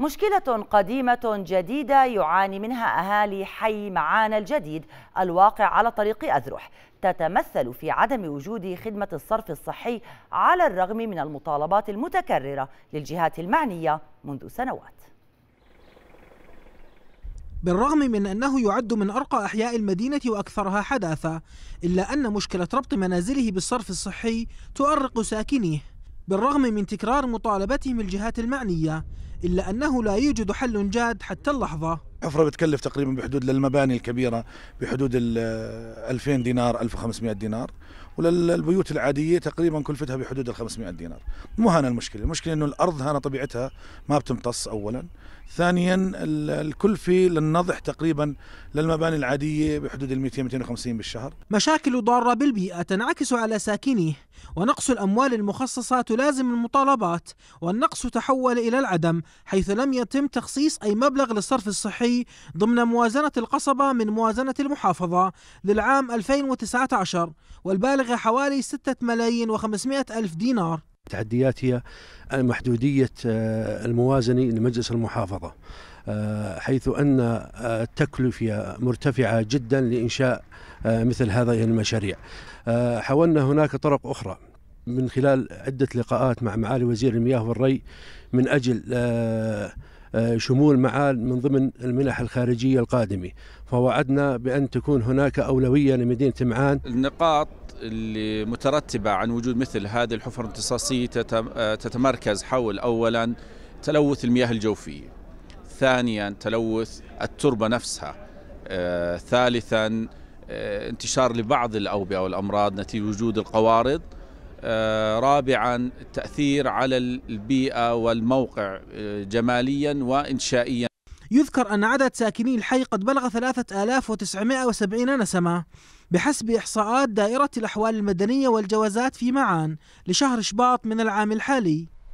مشكلة قديمة جديدة يعاني منها أهالي حي معانا الجديد الواقع على طريق أذرح تتمثل في عدم وجود خدمة الصرف الصحي على الرغم من المطالبات المتكررة للجهات المعنية منذ سنوات بالرغم من أنه يعد من أرقى أحياء المدينة وأكثرها حداثة إلا أن مشكلة ربط منازله بالصرف الصحي تؤرق ساكنيه بالرغم من تكرار مطالبتهم الجهات المعنية إلا أنه لا يوجد حل جاد حتى اللحظة حفرة بتكلف تقريبا بحدود للمباني الكبيرة بحدود ال 2000 دينار 1500 دينار وللبيوت العادية تقريبا كلفتها بحدود ال 500 دينار مو هنا المشكلة المشكلة أنه الأرض هنا طبيعتها ما بتمتص أولا ثانيا الكلفة للنضح تقريبا للمباني العادية بحدود ال 200 250 بالشهر مشاكل ضارة بالبيئة تنعكس على ساكنيه ونقص الأموال المخصصة تلازم المطالبات والنقص تحول إلى العدم حيث لم يتم تخصيص أي مبلغ للصرف الصحي ضمن موازنة القصبة من موازنة المحافظة للعام 2019 والبالغة حوالي 6 ملايين و500 ألف دينار التحديات هي محدودية آه، الموازنة لمجلس المحافظة آه، حيث أن آه، التكلفة مرتفعة جدا لإنشاء مثل هذه المشاريع حاولنا هناك طرق أخرى من خلال عدة لقاءات مع معالي وزير المياه والري من أجل آه، آه، شمول معال من ضمن المنح الخارجية القادمة فوعدنا بأن تكون هناك أولوية لمدينة معان النقاط اللي مترتبة عن وجود مثل هذه الحفر الامتصاصية آه، تتمركز حول أولا تلوث المياه الجوفية ثانيا تلوث التربة نفسها ثالثا انتشار لبعض الأوبئة والأمراض نتيجة وجود القوارض آه، رابعا التأثير على البيئة والموقع آه، جماليا وإنشائيا يذكر أن عدد ساكني الحي قد بلغ 3970 نسمة بحسب إحصاءات دائرة الأحوال المدنية والجوازات في معان لشهر شباط من العام الحالي